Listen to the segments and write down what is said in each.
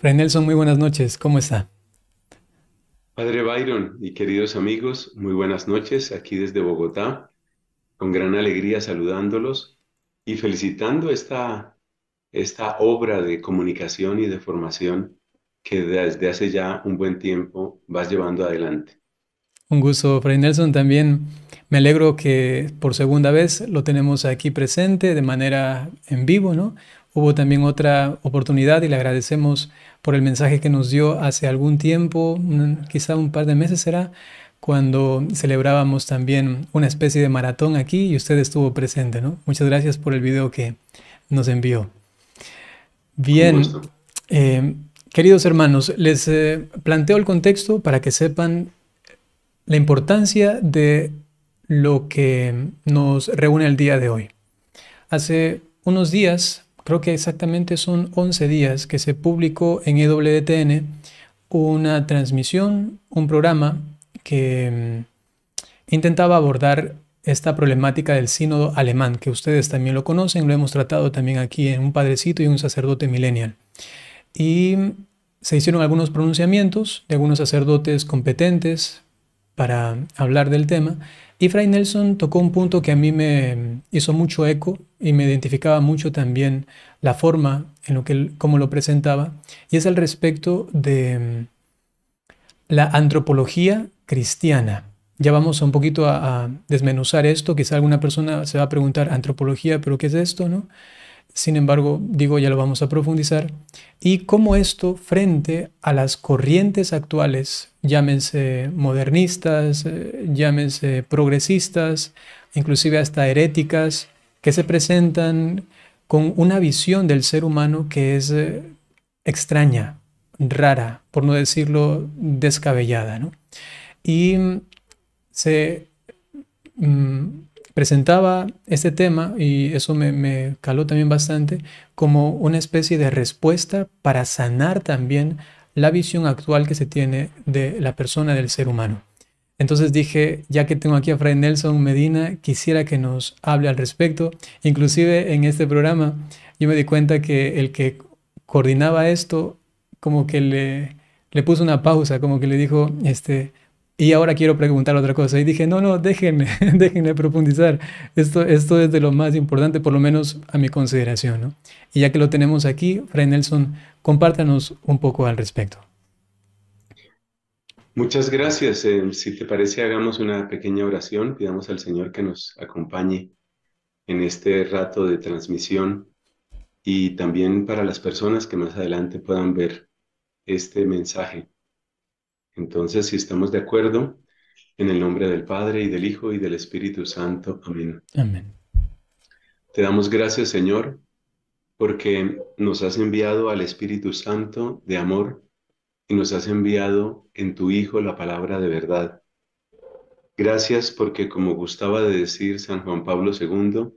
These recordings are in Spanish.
Fray Nelson, muy buenas noches, ¿cómo está? Padre Byron y queridos amigos, muy buenas noches aquí desde Bogotá, con gran alegría saludándolos y felicitando esta, esta obra de comunicación y de formación que desde hace ya un buen tiempo vas llevando adelante. Un gusto, Fray Nelson. También me alegro que por segunda vez lo tenemos aquí presente de manera en vivo, ¿no? Hubo también otra oportunidad y le agradecemos por el mensaje que nos dio hace algún tiempo, quizá un par de meses será, cuando celebrábamos también una especie de maratón aquí y usted estuvo presente, Muchas gracias por el video que nos envió. Bien, eh, queridos hermanos, les eh, planteo el contexto para que sepan la importancia de lo que nos reúne el día de hoy. Hace unos días creo que exactamente son 11 días que se publicó en EWTN una transmisión, un programa que mm, intentaba abordar esta problemática del sínodo alemán, que ustedes también lo conocen, lo hemos tratado también aquí en un padrecito y un sacerdote millennial. Y mm, se hicieron algunos pronunciamientos de algunos sacerdotes competentes, para hablar del tema. Y Fray Nelson tocó un punto que a mí me hizo mucho eco y me identificaba mucho también la forma en lo que como lo presentaba, y es al respecto de mm, la antropología cristiana. Ya vamos un poquito a, desmenuzar esto, quizá alguna persona se va a preguntar antropología, pero ¿qué es esto? ¿no? Sin embargo, digo, ya lo vamos a profundizar. Y cómo esto frente a las corrientes actuales, llámense modernistas, eh, llámense progresistas, inclusive hasta heréticas, que se presentan con una visión del ser humano que es eh, extraña, rara, por no decirlo descabellada. Y mm, se mm, presentaba este tema, y eso me, caló también bastante, como una especie de respuesta para sanar también la visión actual que se tiene de la persona, del ser humano. Entonces dije, ya que tengo aquí a Fray Nelson Medina, quisiera que nos hable al respecto. Inclusive en este programa yo me di cuenta que el que coordinaba esto, como que le, le puso una pausa, como que le dijo, este, y ahora quiero preguntar otra cosa. Y dije, no, no, déjenme, déjenme profundizar. Esto, esto es de lo más importante, por lo menos a mi consideración. Y ya que lo tenemos aquí, Fray Nelson, compártanos un poco al respecto. Muchas gracias. Em, si te parece, hagamos una pequeña oración. Pidamos al Señor que nos acompañe en este rato de transmisión y también para las personas que más adelante puedan ver este mensaje. Entonces, si estamos de acuerdo, en el nombre del Padre y del Hijo y del Espíritu Santo. Amén. Amén. Te damos gracias, Señor, porque nos has enviado al Espíritu Santo de amor y nos has enviado en tu Hijo la palabra de verdad. Gracias porque, como gustaba de decir San Juan Pablo II,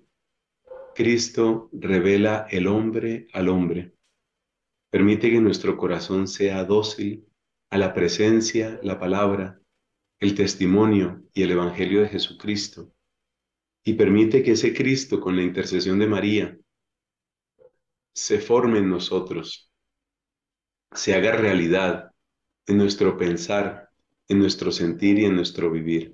Cristo revela el hombre al hombre. Permite que nuestro corazón sea dócil a la presencia, la palabra, el testimonio y el Evangelio de Jesucristo. Y permite que ese Cristo, con la intercesión de María, se forme en nosotros, se haga realidad en nuestro pensar, en nuestro sentir y en nuestro vivir.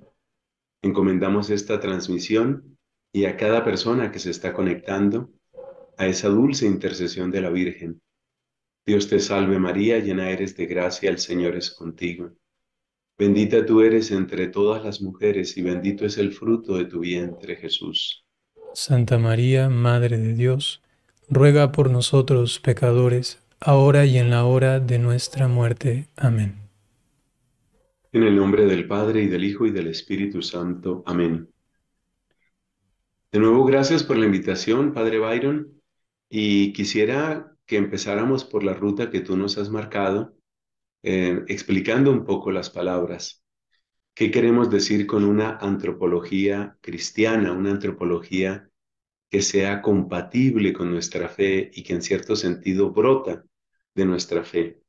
Encomendamos esta transmisión y a cada persona que se está conectando a esa dulce intercesión de la Virgen Dios te salve María, llena eres de gracia, el Señor es contigo. Bendita tú eres entre todas las mujeres y bendito es el fruto de tu vientre Jesús. Santa María, Madre de Dios, ruega por nosotros pecadores, ahora y en la hora de nuestra muerte. Amén. En el nombre del Padre y del Hijo y del Espíritu Santo. Amén. De nuevo, gracias por la invitación, Padre Byron. Y quisiera que empezáramos por la ruta que tú nos has marcado, eh, explicando un poco las palabras. ¿Qué queremos decir con una antropología cristiana, una antropología que sea compatible con nuestra fe y que en cierto sentido brota de nuestra fe?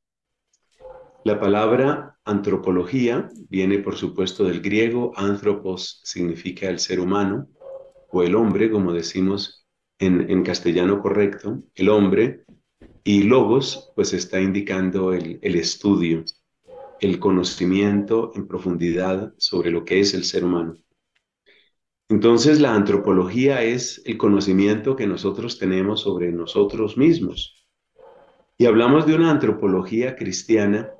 La palabra antropología viene, por supuesto, del griego. Anthropos significa el ser humano o el hombre, como decimos en, en castellano correcto, el hombre, y logos, pues está indicando el, estudio, el conocimiento en profundidad sobre lo que es el ser humano. Entonces la antropología es el conocimiento que nosotros tenemos sobre nosotros mismos. Y hablamos de una antropología cristiana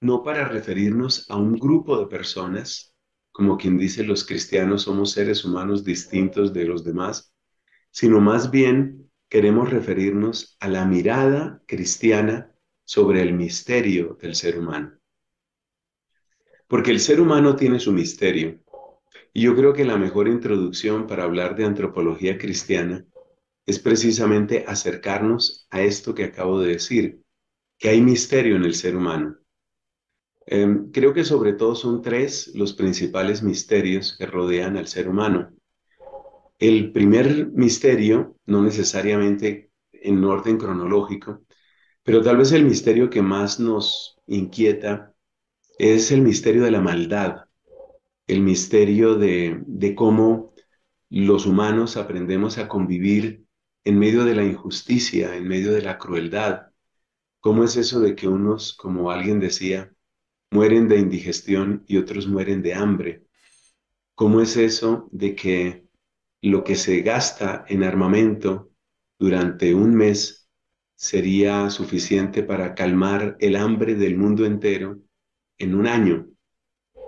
no para referirnos a un grupo de personas, como quien dice los cristianos somos seres humanos distintos de los demás, sino más bien queremos referirnos a la mirada cristiana sobre el misterio del ser humano. Porque el ser humano tiene su misterio. Y yo creo que la mejor introducción para hablar de antropología cristiana es precisamente acercarnos a esto que acabo de decir, que hay misterio en el ser humano. Em, creo que sobre todo son tres los principales misterios que rodean al ser humano. El primer misterio, no necesariamente en orden cronológico, pero tal vez el misterio que más nos inquieta es el misterio de la maldad, el misterio de, cómo los humanos aprendemos a convivir en medio de la injusticia, en medio de la crueldad. ¿Cómo es eso de que unos, como alguien decía, mueren de indigestión y otros mueren de hambre? ¿Cómo es eso de que lo que se gasta en armamento durante un mes sería suficiente para calmar el hambre del mundo entero en un año.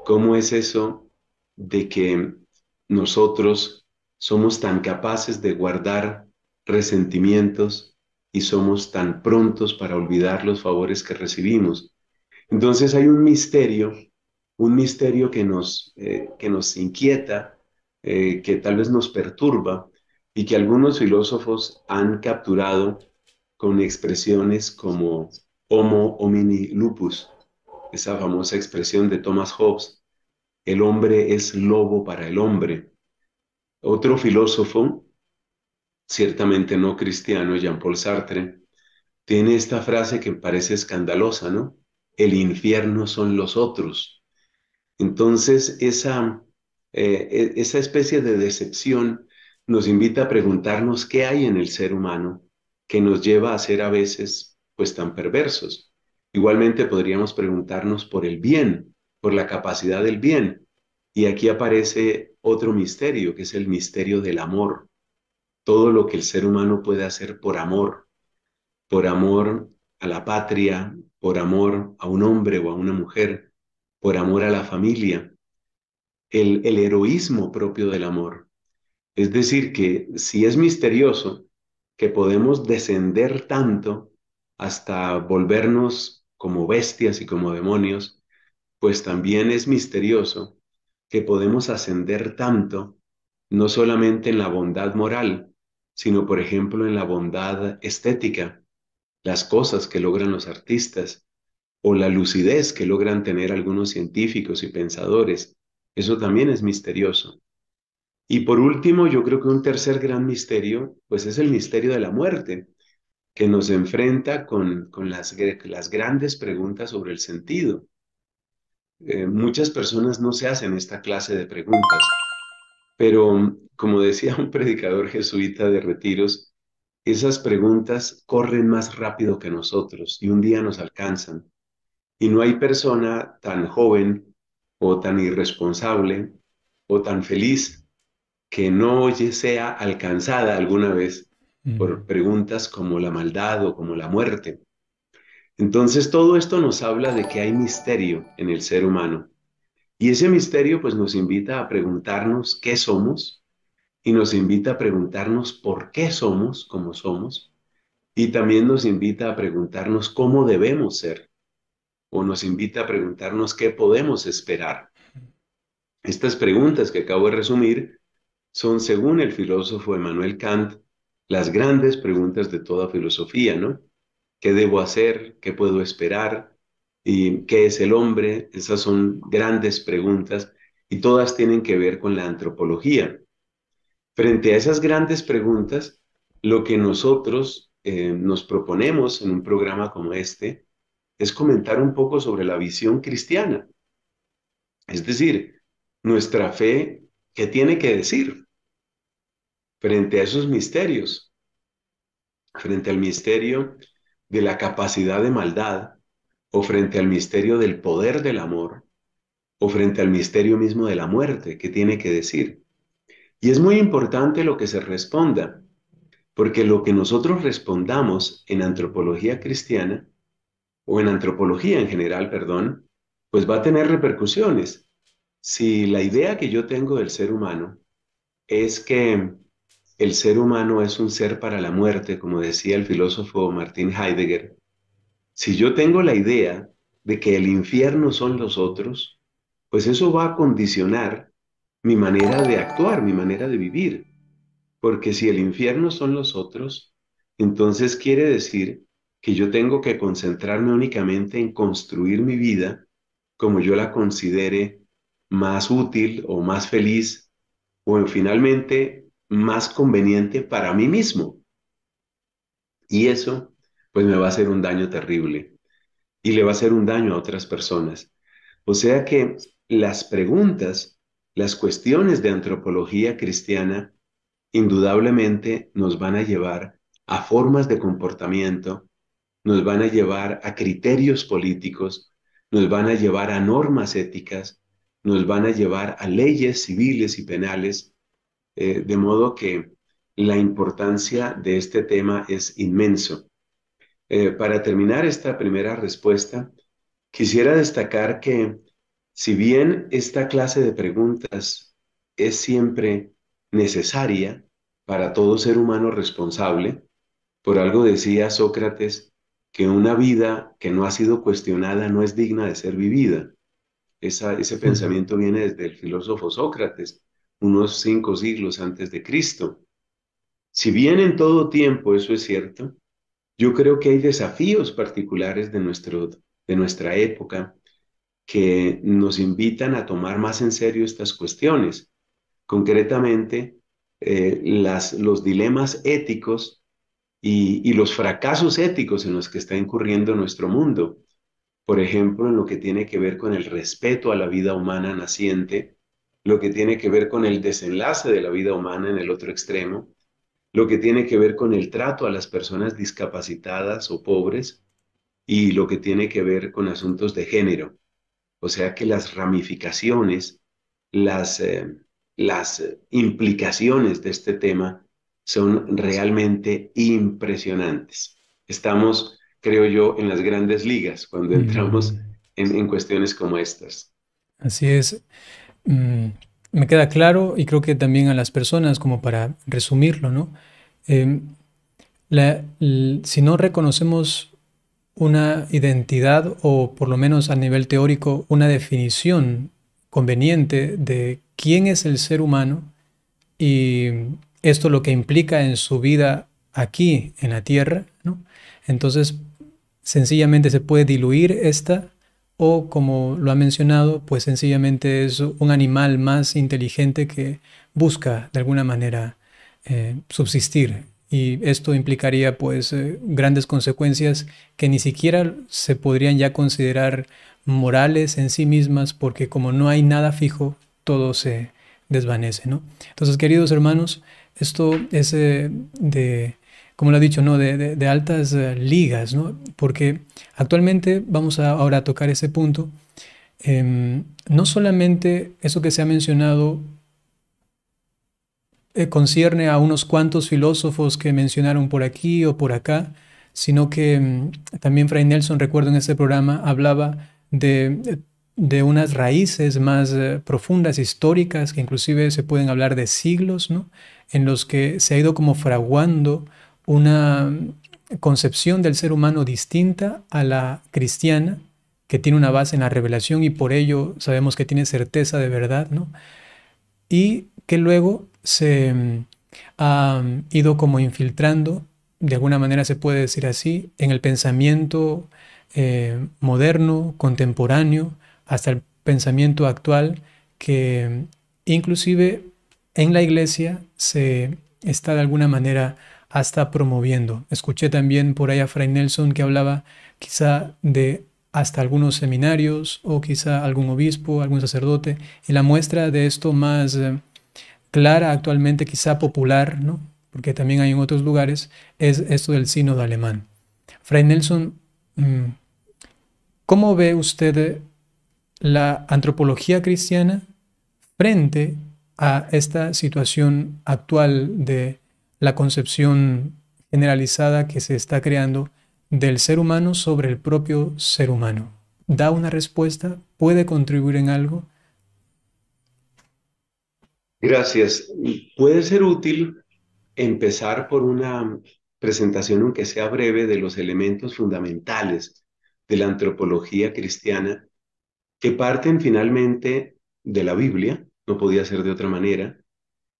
¿Cómo es eso de que nosotros somos tan capaces de guardar resentimientos y somos tan prontos para olvidar los favores que recibimos? Entonces hay un misterio, un misterio que nos, eh, que nos inquieta eh, que tal vez nos perturba y que algunos filósofos han capturado con expresiones como homo homini lupus, esa famosa expresión de Thomas Hobbes, el hombre es lobo para el hombre. Otro filósofo, ciertamente no cristiano, Jean-Paul Sartre, tiene esta frase que parece escandalosa, ¿no? El infierno son los otros. Entonces, esa eh, e, esa especie de decepción nos invita a preguntarnos qué hay en el ser humano que nos lleva a ser a veces pues tan perversos. Igualmente podríamos preguntarnos por el bien, por la capacidad del bien. Y aquí aparece otro misterio, que es el misterio del amor. Todo lo que el ser humano puede hacer por amor, por amor a la patria, por amor a un hombre o a una mujer, por amor a la familia el, heroísmo propio del amor. Es decir, que si es misterioso que podemos descender tanto hasta volvernos como bestias y como demonios, pues también es misterioso que podemos ascender tanto, no solamente en la bondad moral, sino por ejemplo en la bondad estética, las cosas que logran los artistas o la lucidez que logran tener algunos científicos y pensadores, eso también es misterioso. Y por último, yo creo que un tercer gran misterio, pues es el misterio de la muerte, que nos enfrenta con, con las, las grandes preguntas sobre el sentido. Eh, muchas personas no se hacen esta clase de preguntas, pero como decía un predicador jesuita de retiros, esas preguntas corren más rápido que nosotros y un día nos alcanzan. Y no hay persona tan joven o tan irresponsable o tan feliz que no sea alcanzada alguna vez por preguntas como la maldad o como la muerte. Entonces todo esto nos habla de que hay misterio en el ser humano. Y ese misterio pues nos invita a preguntarnos qué somos y nos invita a preguntarnos por qué somos como somos y también nos invita a preguntarnos cómo debemos ser o nos invita a preguntarnos qué podemos esperar. Estas preguntas que acabo de resumir son, según el filósofo Emmanuel Kant, las grandes preguntas de toda filosofía, ¿no? ¿Qué debo hacer? ¿Qué puedo esperar? ¿Y qué es el hombre? Esas son grandes preguntas y todas tienen que ver con la antropología. Frente a esas grandes preguntas, lo que nosotros eh, nos proponemos en un programa como este es comentar un poco sobre la visión cristiana. Es decir, nuestra fe, ¿qué tiene que decir frente a esos misterios? Frente al misterio de la capacidad de maldad, o frente al misterio del poder del amor, o frente al misterio mismo de la muerte, ¿qué tiene que decir? Y es muy importante lo que se responda, porque lo que nosotros respondamos en antropología cristiana o en antropología en general, perdón, pues va a tener repercusiones. Si la idea que yo tengo del ser humano es que el ser humano es un ser para la muerte, como decía el filósofo Martin Heidegger, si yo tengo la idea de que el infierno son los otros, pues eso va a condicionar mi manera de actuar, mi manera de vivir. Porque si el infierno son los otros, entonces quiere decir que yo tengo que concentrarme únicamente en construir mi vida como yo la considere más útil o más feliz o finalmente más conveniente para mí mismo. Y eso pues me va a hacer un daño terrible y le va a hacer un daño a otras personas. O sea que las preguntas, las cuestiones de antropología cristiana indudablemente nos van a llevar a formas de comportamiento nos van a llevar a criterios políticos, nos van a llevar a normas éticas, nos van a llevar a leyes civiles y penales, eh, de modo que la importancia de este tema es inmenso. Eh, para terminar esta primera respuesta, quisiera destacar que si bien esta clase de preguntas es siempre necesaria para todo ser humano responsable, por algo decía Sócrates que una vida que no ha sido cuestionada no es digna de ser vivida. ese pensamiento viene desde el filósofo Sócrates, unos cinco siglos antes de Cristo. Si bien en todo tiempo eso es cierto, yo creo que hay desafíos particulares de, nuestro, de nuestra época que nos invitan a tomar más en serio estas cuestiones. Concretamente, eh, las, los dilemas éticos y, los fracasos éticos en los que está incurriendo nuestro mundo. Por ejemplo, en lo que tiene que ver con el respeto a la vida humana naciente, lo que tiene que ver con el desenlace de la vida humana en el otro extremo, lo que tiene que ver con el trato a las personas discapacitadas o pobres y lo que tiene que ver con asuntos de género. O sea que las ramificaciones, las eh, eh, implicaciones de este tema son realmente impresionantes. Estamos, creo yo, en las grandes ligas cuando entramos en, cuestiones como estas. Así es. Mm, me queda claro y creo que también a las personas, como para resumirlo, ¿no? Em, si no reconocemos una identidad o por lo menos a nivel teórico una definición conveniente de quién es el ser humano y esto lo que implica en su vida aquí en la tierra, ¿no? entonces sencillamente se puede diluir esta o como lo ha mencionado, pues sencillamente es un animal más inteligente que busca de alguna manera eh, subsistir y esto implicaría pues eh, grandes consecuencias que ni siquiera se podrían ya considerar morales en sí mismas porque como no hay nada fijo, todo se desvanece, ¿no? Entonces, queridos hermanos, esto es eh, de, como lo ha dicho, ¿no? de, altas eh, ligas, ¿no? porque actualmente vamos ahora a tocar ese punto. Em, no solamente eso que se ha mencionado eh, concierne a unos cuantos filósofos que mencionaron por aquí o por acá, sino que em, también Fray Nelson, recuerdo en este programa, hablaba de unas raíces más profundas, históricas, que inclusive se pueden hablar de siglos, ¿no? en los que se ha ido como fraguando una concepción del ser humano distinta a la cristiana, que tiene una base en la revelación y por ello sabemos que tiene certeza de verdad, ¿no? Y que luego se mm, ha ido como infiltrando, de alguna manera se puede decir así, en el pensamiento eh, moderno, contemporáneo, hasta el pensamiento actual, que mm, inclusive en la iglesia se está de alguna manera hasta promoviendo. Escuché también por ahí a Fray Nelson que hablaba quizá de hasta algunos seminarios o quizá algún obispo, algún sacerdote. Y la muestra de esto más eh, clara actualmente, quizá popular, ¿no? porque también hay en otros lugares, es esto del sínodo alemán. Fray Nelson, mm, ¿cómo ve usted la antropología cristiana frente a esta situación actual de la concepción generalizada que se está creando del ser humano sobre el propio ser humano. ¿Da una respuesta? ¿Puede contribuir en algo? Gracias. Puede ser útil empezar por una presentación, aunque sea breve, de los elementos fundamentales de la antropología cristiana que parten finalmente de la Biblia, no podía ser de otra manera.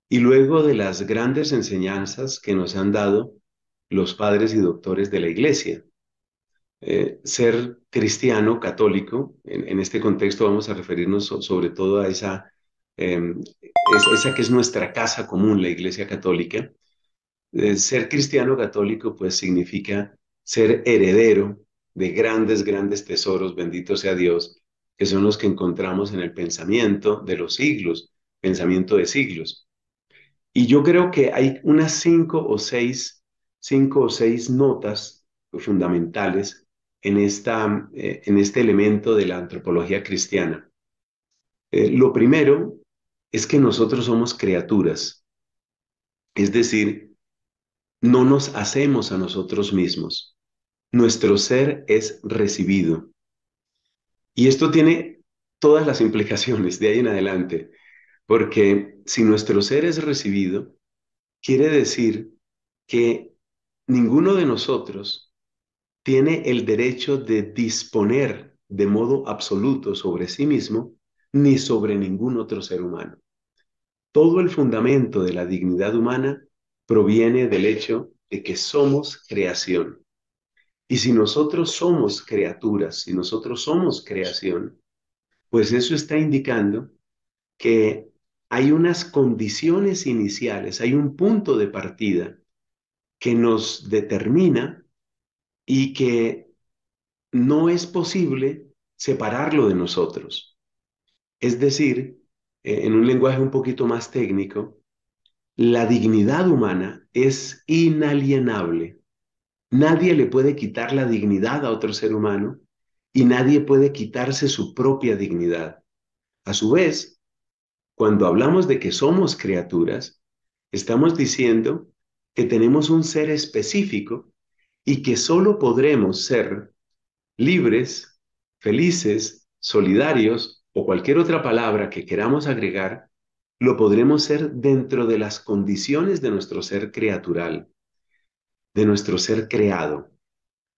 Y luego de las grandes enseñanzas que nos han dado los padres y doctores de la Iglesia. Eh, ser cristiano, católico, en, este contexto vamos a referirnos sobre todo a esa, em, esa que es nuestra casa común, la Iglesia Católica. Eh, ser cristiano católico pues significa ser heredero de grandes, grandes tesoros, bendito sea Dios, que son los que encontramos en el pensamiento de los siglos, pensamiento de siglos. Y yo creo que hay unas cinco o seis, cinco o seis notas fundamentales en, esta, eh, en este elemento de la antropología cristiana. Eh, lo primero es que nosotros somos criaturas, es decir, no nos hacemos a nosotros mismos. Nuestro ser es recibido. Y esto tiene todas las implicaciones de ahí en adelante, porque si nuestro ser es recibido, quiere decir que ninguno de nosotros tiene el derecho de disponer de modo absoluto sobre sí mismo ni sobre ningún otro ser humano. Todo el fundamento de la dignidad humana proviene del hecho de que somos creación. Y si nosotros somos criaturas, si nosotros somos creación, pues eso está indicando que hay unas condiciones iniciales, hay un punto de partida que nos determina y que no es posible separarlo de nosotros. Es decir, e, en un lenguaje un poquito más técnico, la dignidad humana es inalienable. Nadie le puede quitar la dignidad a otro ser humano y nadie puede quitarse su propia dignidad. A su vez, cuando hablamos de que somos criaturas, estamos diciendo que tenemos un ser específico y que solo podremos ser libres, felices, solidarios o cualquier otra palabra que queramos agregar, lo podremos ser dentro de las condiciones de nuestro ser criatural de nuestro ser creado.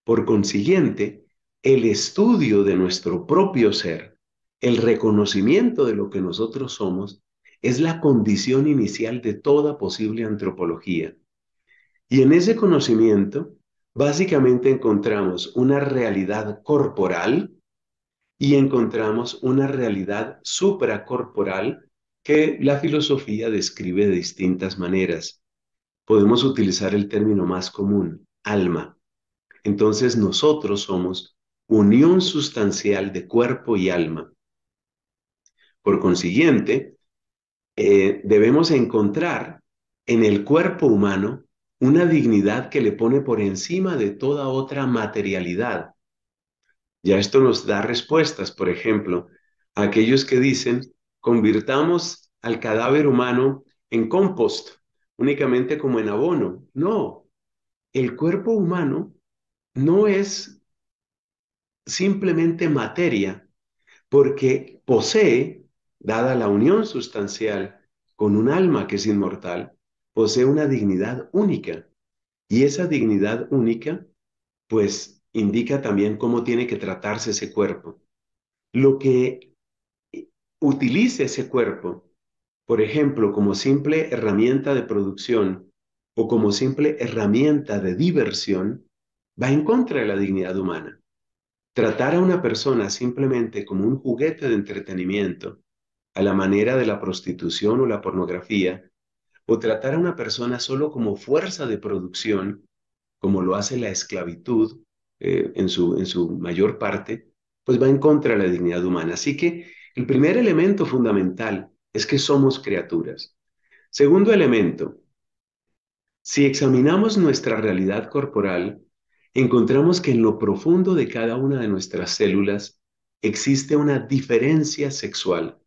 Por consiguiente, el estudio de nuestro propio ser, el reconocimiento de lo que nosotros somos, es la condición inicial de toda posible antropología. Y en ese conocimiento, básicamente encontramos una realidad corporal y encontramos una realidad supracorporal que la filosofía describe de distintas maneras podemos utilizar el término más común, alma. Entonces nosotros somos unión sustancial de cuerpo y alma. Por consiguiente, eh, debemos encontrar en el cuerpo humano una dignidad que le pone por encima de toda otra materialidad. Ya esto nos da respuestas, por ejemplo, a aquellos que dicen, convirtamos al cadáver humano en compost únicamente como en abono. No, el cuerpo humano no es simplemente materia, porque posee, dada la unión sustancial con un alma que es inmortal, posee una dignidad única. Y esa dignidad única, pues, indica también cómo tiene que tratarse ese cuerpo. Lo que utilice ese cuerpo por ejemplo, como simple herramienta de producción o como simple herramienta de diversión, va en contra de la dignidad humana. Tratar a una persona simplemente como un juguete de entretenimiento, a la manera de la prostitución o la pornografía, o tratar a una persona solo como fuerza de producción, como lo hace la esclavitud eh, en, su, en su mayor parte, pues va en contra de la dignidad humana. Así que el primer elemento fundamental es que somos criaturas. Segundo elemento, si examinamos nuestra realidad corporal, encontramos que en lo profundo de cada una de nuestras células existe una diferencia sexual.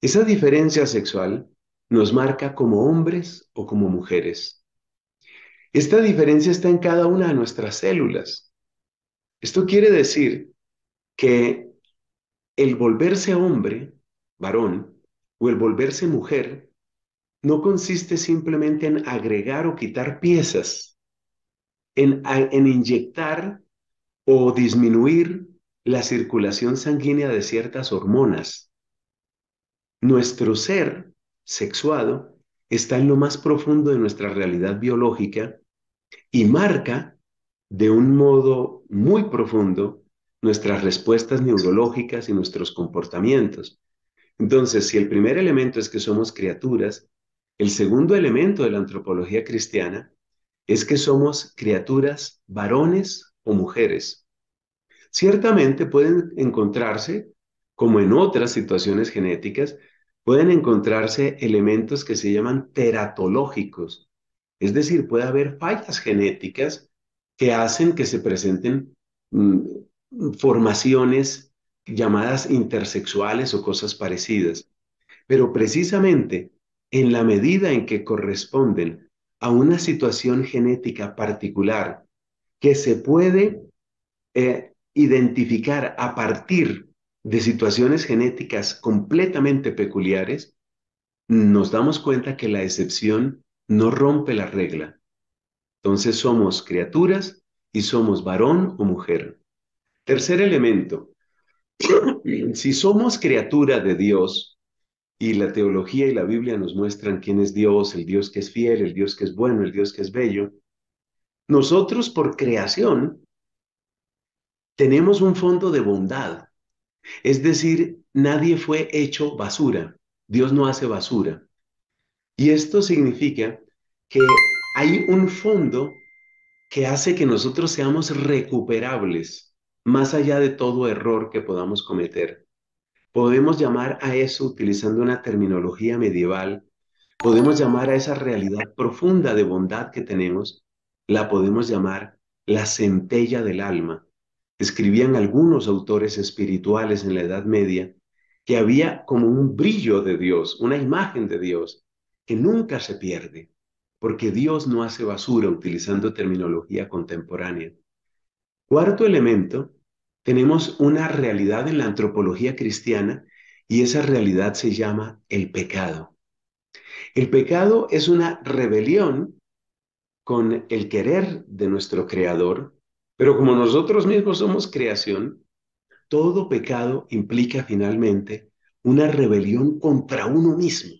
Esa diferencia sexual nos marca como hombres o como mujeres. Esta diferencia está en cada una de nuestras células. Esto quiere decir que el volverse hombre, varón, o el volverse mujer no consiste simplemente en agregar o quitar piezas, en, inyectar o disminuir la circulación sanguínea de ciertas hormonas. Nuestro ser sexuado está en lo más profundo de nuestra realidad biológica y marca de un modo muy profundo nuestras respuestas neurológicas y nuestros comportamientos. Entonces, si el primer elemento es que somos criaturas, el segundo elemento de la antropología cristiana es que somos criaturas varones o mujeres. Ciertamente pueden encontrarse, como en otras situaciones genéticas, pueden encontrarse elementos que se llaman teratológicos. Es decir, puede haber fallas genéticas que hacen que se presenten mm, formaciones formaciones llamadas intersexuales o cosas parecidas, pero precisamente en la medida en que corresponden a una situación genética particular que se puede eh, identificar a partir de situaciones genéticas completamente peculiares, nos damos cuenta que la excepción no rompe la regla. Entonces somos criaturas y somos varón o mujer. Tercer elemento, si somos criatura de Dios, y la teología y la Biblia nos muestran quién es Dios, el Dios que es fiel, el Dios que es bueno, el Dios que es bello, nosotros por creación tenemos un fondo de bondad. Es decir, nadie fue hecho basura. Dios no hace basura. Y esto significa que hay un fondo que hace que nosotros seamos recuperables más allá de todo error que podamos cometer. Podemos llamar a eso, utilizando una terminología medieval, podemos llamar a esa realidad profunda de bondad que tenemos, la podemos llamar la centella del alma. Escribían algunos autores espirituales en la Edad Media que había como un brillo de Dios, una imagen de Dios, que nunca se pierde, porque Dios no hace basura utilizando terminología contemporánea. Cuarto elemento, tenemos una realidad en la antropología cristiana y esa realidad se llama el pecado. El pecado es una rebelión con el querer de nuestro creador, pero como nosotros mismos somos creación, todo pecado implica finalmente una rebelión contra uno mismo.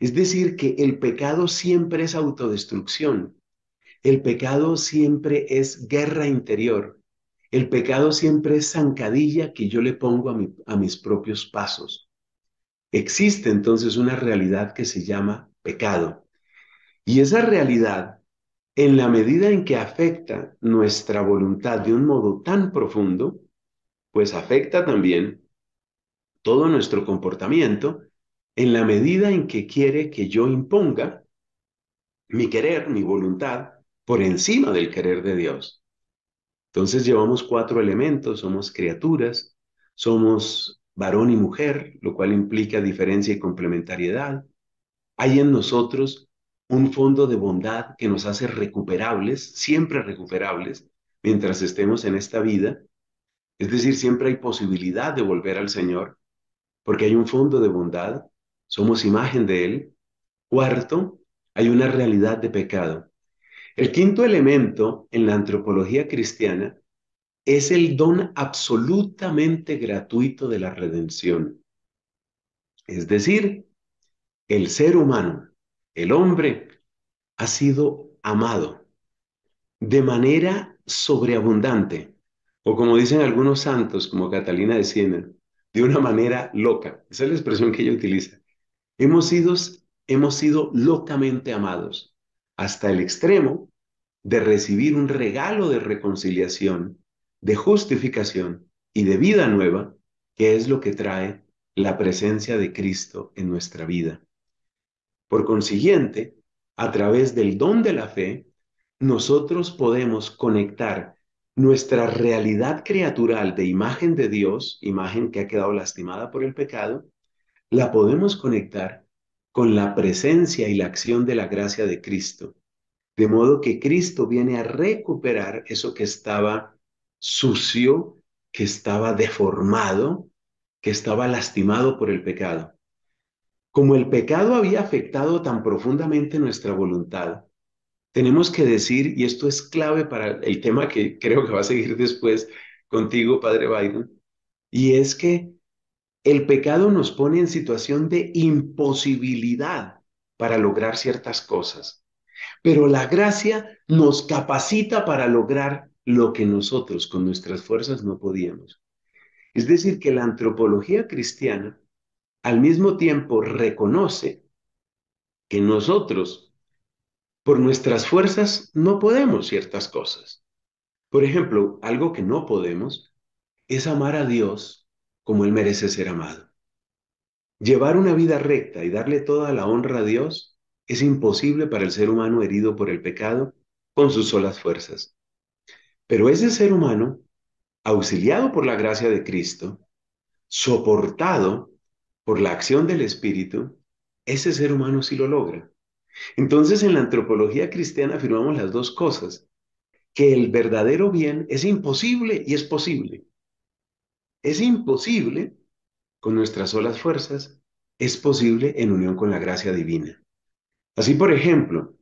Es decir, que el pecado siempre es autodestrucción. El pecado siempre es guerra interior. El pecado siempre es zancadilla que yo le pongo a, a mis propios pasos. Existe entonces una realidad que se llama pecado. Y esa realidad, en la medida en que afecta nuestra voluntad de un modo tan profundo, pues afecta también todo nuestro comportamiento en la medida en que quiere que yo imponga mi querer, mi voluntad, por encima del querer de Dios. Entonces llevamos cuatro elementos, somos criaturas, somos varón y mujer, lo cual implica diferencia y complementariedad. Hay en nosotros un fondo de bondad que nos hace recuperables, siempre recuperables, mientras estemos en esta vida. Es decir, siempre hay posibilidad de volver al Señor, porque hay un fondo de bondad, somos imagen de Él. Cuarto, hay una realidad de pecado. El quinto elemento en la antropología cristiana es el don absolutamente gratuito de la redención. Es decir, el ser humano, el hombre, ha sido amado de manera sobreabundante, o como dicen algunos santos, como Catalina de Siena, de una manera loca. Esa es la expresión que ella utiliza. Hemos sido, hemos sido locamente amados hasta el extremo de recibir un regalo de reconciliación, de justificación y de vida nueva, que es lo que trae la presencia de Cristo en nuestra vida. Por consiguiente, a través del don de la fe, nosotros podemos conectar nuestra realidad criatural de imagen de Dios, imagen que ha quedado lastimada por el pecado, la podemos conectar con la presencia y la acción de la gracia de Cristo. De modo que Cristo viene a recuperar eso que estaba sucio, que estaba deformado, que estaba lastimado por el pecado. Como el pecado había afectado tan profundamente nuestra voluntad, tenemos que decir, y esto es clave para el tema que creo que va a seguir después contigo, Padre Biden, y es que el pecado nos pone en situación de imposibilidad para lograr ciertas cosas, pero la gracia nos capacita para lograr lo que nosotros con nuestras fuerzas no podíamos. Es decir, que la antropología cristiana al mismo tiempo reconoce que nosotros por nuestras fuerzas no podemos ciertas cosas. Por ejemplo, algo que no podemos es amar a Dios como Él merece ser amado. Llevar una vida recta y darle toda la honra a Dios es imposible para el ser humano herido por el pecado con sus solas fuerzas. Pero ese ser humano, auxiliado por la gracia de Cristo, soportado por la acción del Espíritu, ese ser humano sí lo logra. Entonces en la antropología cristiana afirmamos las dos cosas, que el verdadero bien es imposible y es posible es imposible con nuestras solas fuerzas, es posible en unión con la gracia divina. Así, por ejemplo,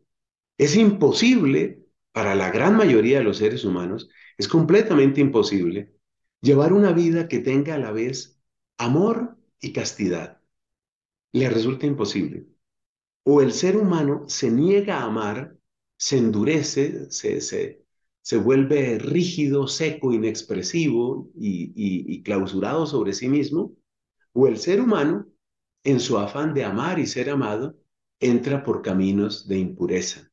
es imposible para la gran mayoría de los seres humanos, es completamente imposible llevar una vida que tenga a la vez amor y castidad. Le resulta imposible. O el ser humano se niega a amar, se endurece, se, se vuelve rígido, seco, inexpresivo y, clausurado sobre sí mismo, o el ser humano, en su afán de amar y ser amado, entra por caminos de impureza.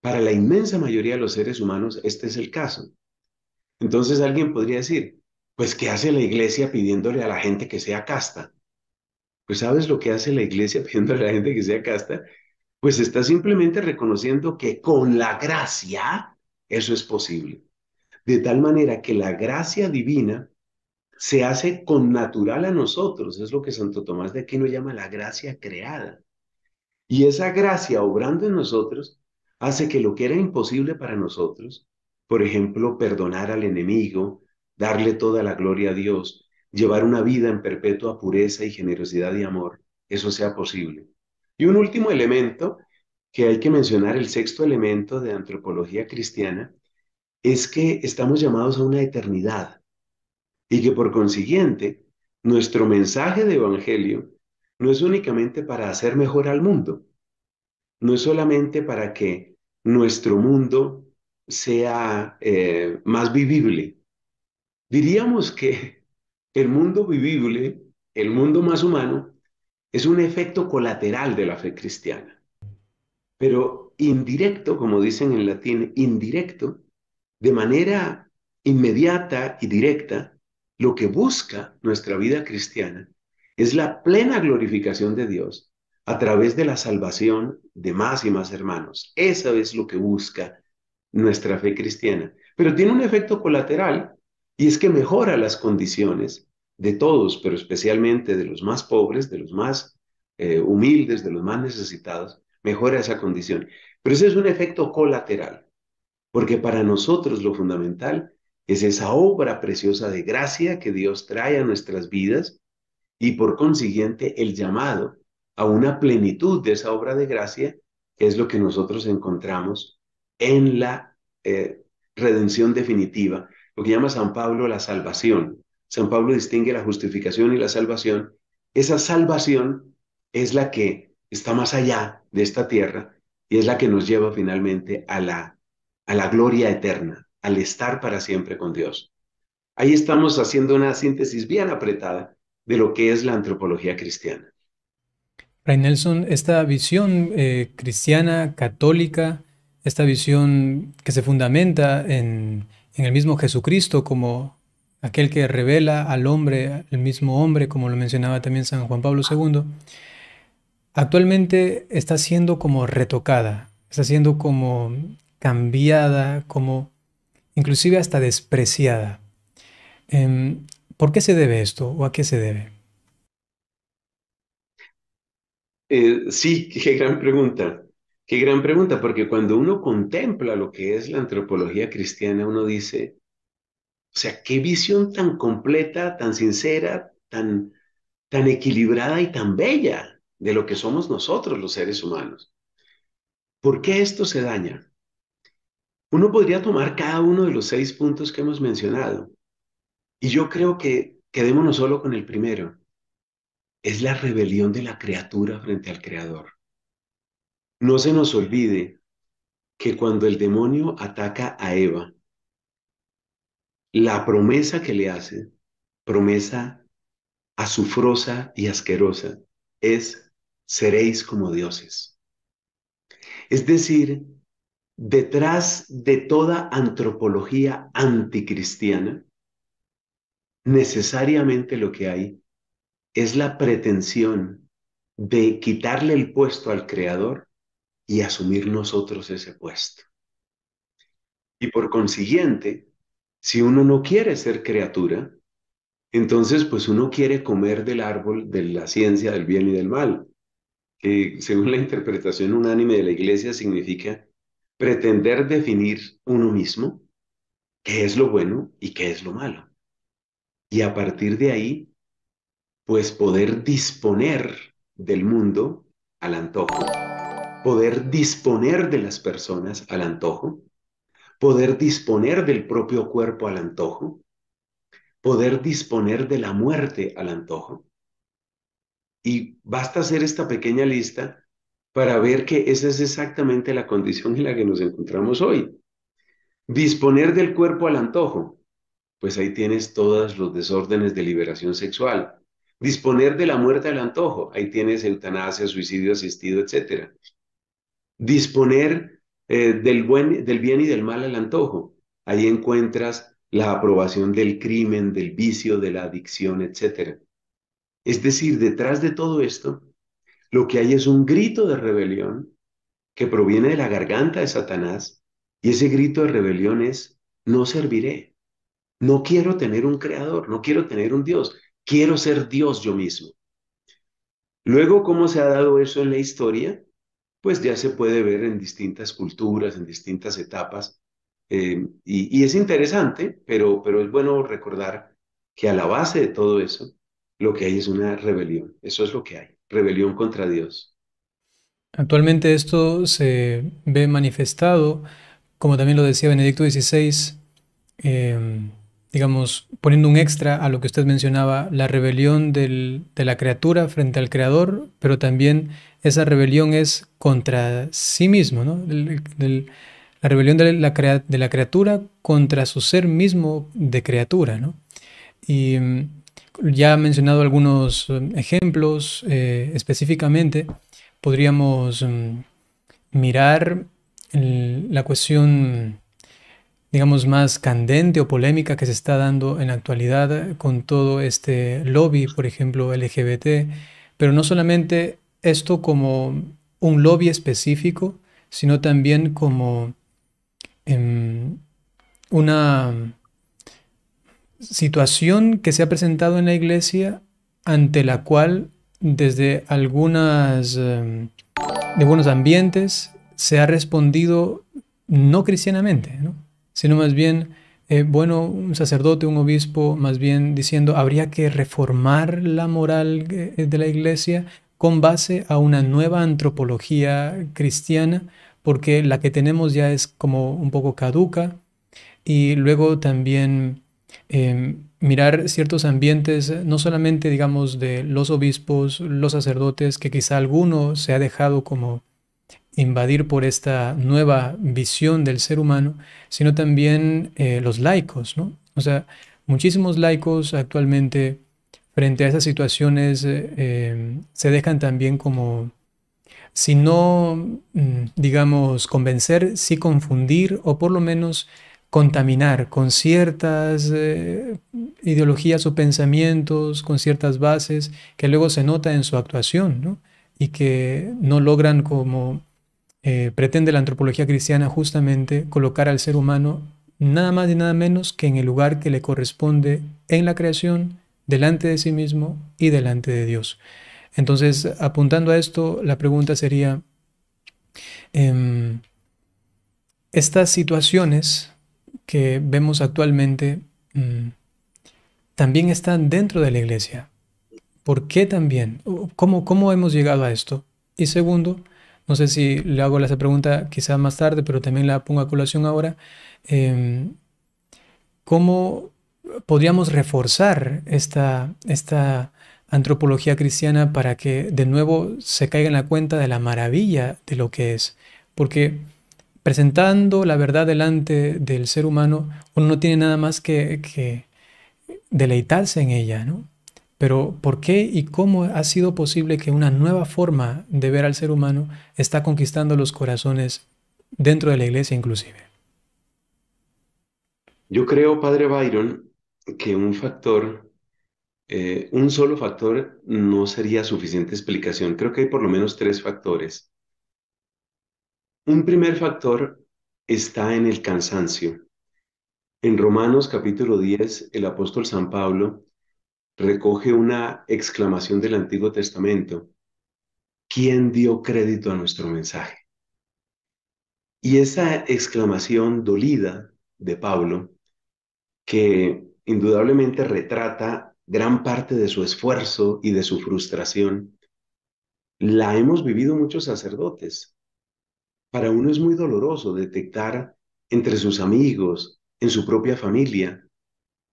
Para la inmensa mayoría de los seres humanos este es el caso. Entonces alguien podría decir, pues ¿qué hace la iglesia pidiéndole a la gente que sea casta? Pues ¿sabes lo que hace la iglesia pidiéndole a la gente que sea casta? Pues está simplemente reconociendo que con la gracia eso es posible. De tal manera que la gracia divina se hace con natural a nosotros. Es lo que Santo Tomás de Aquino llama la gracia creada. Y esa gracia obrando en nosotros hace que lo que era imposible para nosotros, por ejemplo, perdonar al enemigo, darle toda la gloria a Dios, llevar una vida en perpetua pureza y generosidad y amor, eso sea posible. Y un último elemento que hay que mencionar, el sexto elemento de antropología cristiana, es que estamos llamados a una eternidad y que por consiguiente nuestro mensaje de evangelio no es únicamente para hacer mejor al mundo, no es solamente para que nuestro mundo sea eh, más vivible. Diríamos que el mundo vivible, el mundo más humano, es un efecto colateral de la fe cristiana pero indirecto, como dicen en latín, indirecto, de manera inmediata y directa, lo que busca nuestra vida cristiana es la plena glorificación de Dios a través de la salvación de más y más hermanos. Eso es lo que busca nuestra fe cristiana. Pero tiene un efecto colateral y es que mejora las condiciones de todos, pero especialmente de los más pobres, de los más eh, humildes, de los más necesitados, mejora esa condición. Pero ese es un efecto colateral, porque para nosotros lo fundamental es esa obra preciosa de gracia que Dios trae a nuestras vidas y por consiguiente el llamado a una plenitud de esa obra de gracia, es lo que nosotros encontramos en la eh, redención definitiva, lo que llama San Pablo la salvación. San Pablo distingue la justificación y la salvación. Esa salvación es la que está más allá de esta tierra y es la que nos lleva finalmente a la, a la gloria eterna, al estar para siempre con Dios. Ahí estamos haciendo una síntesis bien apretada de lo que es la antropología cristiana. Ray Nelson, esta visión eh, cristiana, católica, esta visión que se fundamenta en, en el mismo Jesucristo como aquel que revela al hombre, el mismo hombre, como lo mencionaba también San Juan Pablo II, actualmente está siendo como retocada, está siendo como cambiada, como inclusive hasta despreciada. Em, ¿Por qué se debe esto o a qué se debe? Eh, sí, qué gran pregunta. Qué gran pregunta, porque cuando uno contempla lo que es la antropología cristiana, uno dice, o sea, qué visión tan completa, tan sincera, tan, tan equilibrada y tan bella de lo que somos nosotros los seres humanos. ¿Por qué esto se daña? Uno podría tomar cada uno de los seis puntos que hemos mencionado y yo creo que quedémonos solo con el primero. Es la rebelión de la criatura frente al creador. No se nos olvide que cuando el demonio ataca a Eva, la promesa que le hace, promesa azufrosa y asquerosa, es seréis como dioses. Es decir, detrás de toda antropología anticristiana, necesariamente lo que hay es la pretensión de quitarle el puesto al Creador y asumir nosotros ese puesto. Y por consiguiente, si uno no quiere ser criatura, entonces pues uno quiere comer del árbol de la ciencia del bien y del mal que según la interpretación unánime de la Iglesia significa pretender definir uno mismo qué es lo bueno y qué es lo malo. Y a partir de ahí, pues poder disponer del mundo al antojo, poder disponer de las personas al antojo, poder disponer del propio cuerpo al antojo, poder disponer de la muerte al antojo, y basta hacer esta pequeña lista para ver que esa es exactamente la condición en la que nos encontramos hoy. Disponer del cuerpo al antojo, pues ahí tienes todos los desórdenes de liberación sexual. Disponer de la muerte al antojo, ahí tienes eutanasia, suicidio asistido, etc. Disponer eh, del, buen, del bien y del mal al antojo, ahí encuentras la aprobación del crimen, del vicio, de la adicción, etcétera. Es decir, detrás de todo esto, lo que hay es un grito de rebelión que proviene de la garganta de Satanás y ese grito de rebelión es, no serviré, no quiero tener un creador, no quiero tener un Dios, quiero ser Dios yo mismo. Luego, ¿cómo se ha dado eso en la historia? Pues ya se puede ver en distintas culturas, en distintas etapas. Eh, y, es interesante, pero es bueno recordar que a la base de todo eso lo que hay es una rebelión. Eso es lo que hay, rebelión contra Dios. Actualmente esto se ve manifestado, como también lo decía Benedicto XVI, em, digamos, poniendo un extra a lo que usted mencionaba, la rebelión de la criatura frente al creador, pero también esa rebelión es contra sí mismo, ¿no? la rebelión de la, de la criatura contra su ser mismo de criatura, ¿no? Y em, ya he mencionado algunos um, ejemplos eh, específicamente. Podríamos um, mirar la cuestión, digamos, más candente o polémica que se está dando en la actualidad con todo este lobby, por ejemplo, LGBT, pero no solamente esto como un lobby específico, sino también como em, una situación que se ha presentado en la iglesia ante la cual desde algunas em, de buenos ambientes se ha respondido no cristianamente, sino más bien, eh, bueno, un sacerdote, un obispo, más bien diciendo, habría que reformar la moral eh, de la iglesia con base a una nueva antropología cristiana, porque la que tenemos ya es como un poco caduca, y luego también Em, mirar ciertos ambientes, eh, no solamente, digamos, de los obispos, los sacerdotes, que quizá alguno se ha dejado como invadir por esta nueva visión del ser humano, sino también eh, los laicos, ¿no? O sea, muchísimos laicos actualmente frente a esas situaciones eh, em, se dejan también como, si no, mm, digamos, convencer, si confundir o por lo menos contaminar con ciertas eh, ideologías o pensamientos, con ciertas bases, que luego se nota en su actuación, Y que no logran, como eh, pretende la antropología cristiana, justamente colocar al ser humano nada más y nada menos que en el lugar que le corresponde en la creación, delante de sí mismo y delante de Dios. Entonces, apuntando a esto, la pregunta sería, em, estas situaciones que vemos actualmente mm, también están dentro de la iglesia. ¿Por qué también? ¿Cómo, ¿Cómo hemos llegado a esto? Y segundo, no sé si le hago esa pregunta quizá más tarde, pero también la pongo a colación ahora, em, ¿cómo podríamos reforzar esta, esta antropología cristiana para que de nuevo se caiga en la cuenta de la maravilla de lo que es? Porque presentando la verdad delante del ser humano, uno no tiene nada más que, deleitarse en ella, ¿no? Pero ¿por qué y cómo ha sido posible que una nueva forma de ver al ser humano está conquistando los corazones dentro de la iglesia inclusive? Yo creo, padre Byron, que un factor, eh, un solo factor no sería suficiente explicación. Creo que hay por lo menos tres factores. Un primer factor está en el cansancio. En Romanos capítulo 10, el apóstol San Pablo recoge una exclamación del Antiguo Testamento. ¿Quién dio crédito a nuestro mensaje? Y esa exclamación dolida de Pablo, que indudablemente retrata gran parte de su esfuerzo y de su frustración, la hemos vivido muchos sacerdotes para uno es muy doloroso detectar entre sus amigos, en su propia familia,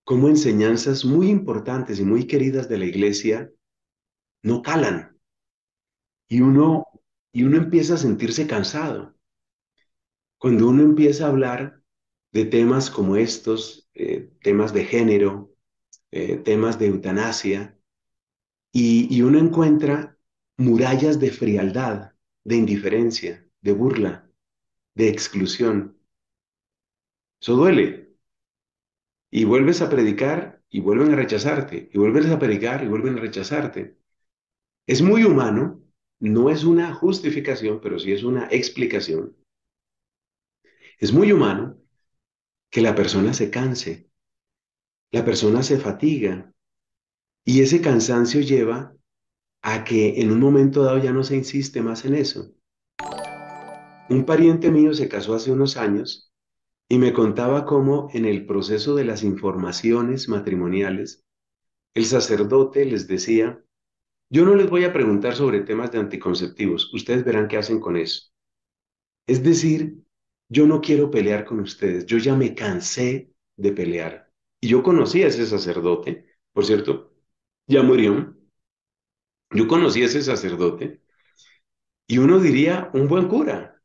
cómo enseñanzas muy importantes y muy queridas de la iglesia no calan. Y uno, y uno empieza a sentirse cansado. Cuando uno empieza a hablar de temas como estos, eh, temas de género, eh, temas de eutanasia, y uno encuentra murallas de frialdad, de indiferencia de burla, de exclusión. Eso duele. Y vuelves a predicar y vuelven a rechazarte, y vuelves a predicar y vuelven a rechazarte. Es muy humano, no es una justificación, pero sí es una explicación. Es muy humano que la persona se canse, la persona se fatiga, y ese cansancio lleva a que en un momento dado ya no se insiste más en eso. Un pariente mío se casó hace unos años y me contaba cómo en el proceso de las informaciones matrimoniales, el sacerdote les decía, yo no les voy a preguntar sobre temas de anticonceptivos, ustedes verán qué hacen con eso. Es decir, yo no quiero pelear con ustedes, yo ya me cansé de pelear. Y yo conocí a ese sacerdote, por cierto, ya murió. Yo conocí a ese sacerdote y uno diría, un buen cura,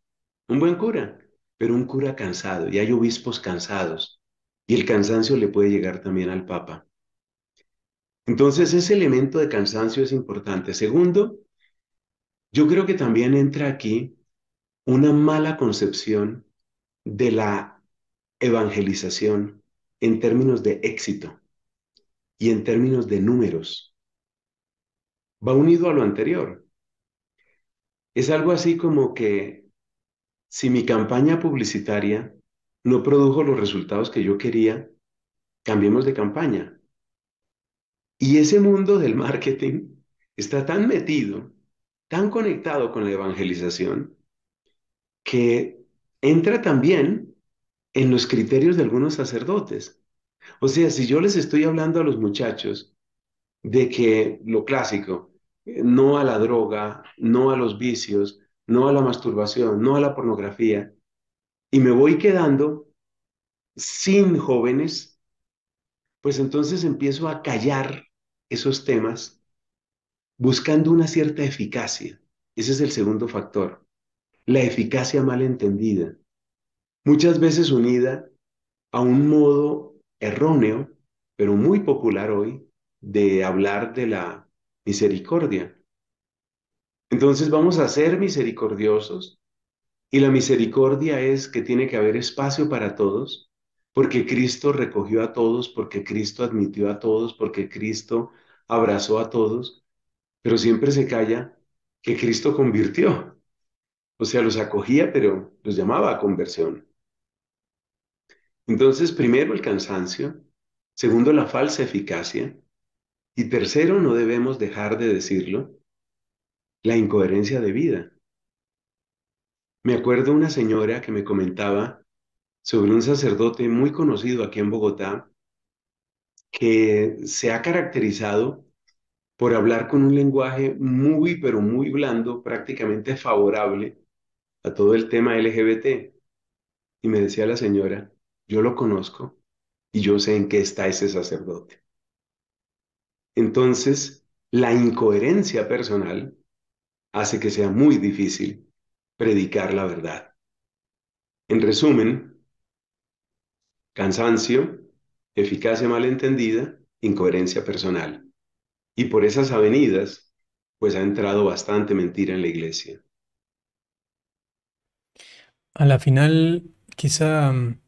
un buen cura, pero un cura cansado, y hay obispos cansados, y el cansancio le puede llegar también al Papa. Entonces, ese elemento de cansancio es importante. Segundo, yo creo que también entra aquí una mala concepción de la evangelización en términos de éxito y en términos de números. Va unido a lo anterior. Es algo así como que si mi campaña publicitaria no produjo los resultados que yo quería, cambiemos de campaña. Y ese mundo del marketing está tan metido, tan conectado con la evangelización, que entra también en los criterios de algunos sacerdotes. O sea, si yo les estoy hablando a los muchachos de que lo clásico, eh, no a la droga, no a los vicios, no a la masturbación, no a la pornografía, y me voy quedando sin jóvenes, pues entonces empiezo a callar esos temas buscando una cierta eficacia. Ese es el segundo factor, la eficacia mal entendida, muchas veces unida a un modo erróneo, pero muy popular hoy, de hablar de la misericordia. Entonces vamos a ser misericordiosos y la misericordia es que tiene que haber espacio para todos, porque Cristo recogió a todos, porque Cristo admitió a todos, porque Cristo abrazó a todos, pero siempre se calla que Cristo convirtió. O sea, los acogía, pero los llamaba a conversión. Entonces, primero el cansancio, segundo la falsa eficacia, y tercero, no debemos dejar de decirlo, la incoherencia de vida. Me acuerdo una señora que me comentaba sobre un sacerdote muy conocido aquí en Bogotá que se ha caracterizado por hablar con un lenguaje muy, pero muy blando, prácticamente favorable a todo el tema LGBT. Y me decía la señora, yo lo conozco y yo sé en qué está ese sacerdote. Entonces, la incoherencia personal hace que sea muy difícil predicar la verdad. En resumen, cansancio, eficacia malentendida, incoherencia personal. Y por esas avenidas, pues ha entrado bastante mentira en la iglesia. A la final, quizá mm,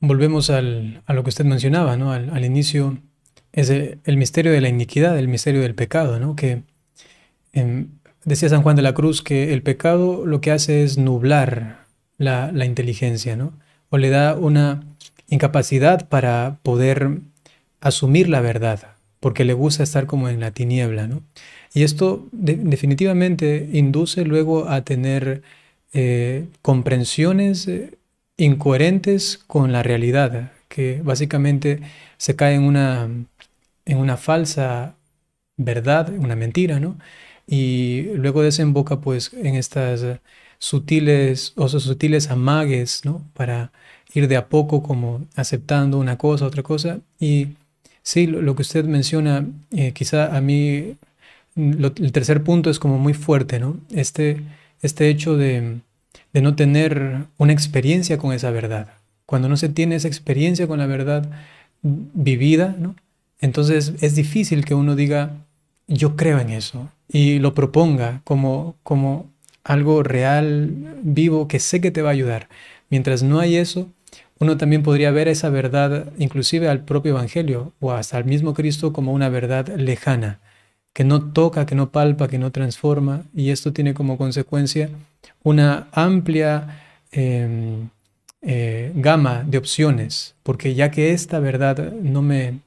volvemos a lo que usted mencionaba, ¿no? Al, inicio, es el, misterio de la iniquidad, el misterio del pecado, ¿no? Que em, Decía San Juan de la Cruz que el pecado lo que hace es nublar la, inteligencia, ¿no? O le da una incapacidad para poder asumir la verdad, porque le gusta estar como en la tiniebla, ¿no? Y esto definitivamente induce luego a tener eh, comprensiones eh, incoherentes con la realidad, que básicamente se cae en una, en una falsa verdad, una mentira, ¿no? y luego desemboca pues en estas sutiles o sutiles amagues, Para ir de a poco como aceptando una cosa, otra cosa. Y sí, lo, que usted menciona, eh, quizá a mí el tercer punto es como muy fuerte, este, este, hecho de, no tener una experiencia con esa verdad. Cuando no se tiene esa experiencia con la verdad vivida, Entonces es difícil que uno diga, yo creo en eso, y lo proponga como, como algo real, vivo, que sé que te va a ayudar. Mientras no hay eso, uno también podría ver esa verdad, inclusive al propio Evangelio o hasta al mismo Cristo, como una verdad lejana, que no toca, que no palpa, que no transforma, y esto tiene como consecuencia una amplia em, eh, gama de opciones, porque ya que esta verdad no me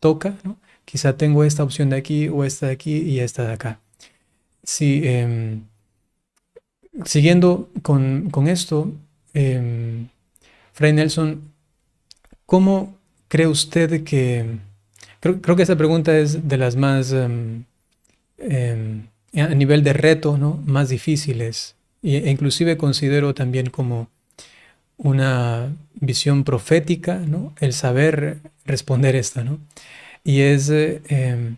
toca, quizá tengo esta opción de aquí o esta de aquí y esta de acá. Sí, em, siguiendo con, esto, em, Fray Nelson, ¿cómo cree usted que... Creo, que esta pregunta es de las más, em, a nivel de reto, ¿no? más difíciles. E, e, inclusive considero también como una visión profética, ¿no? el saber responder esta. ¿no? Y es eh,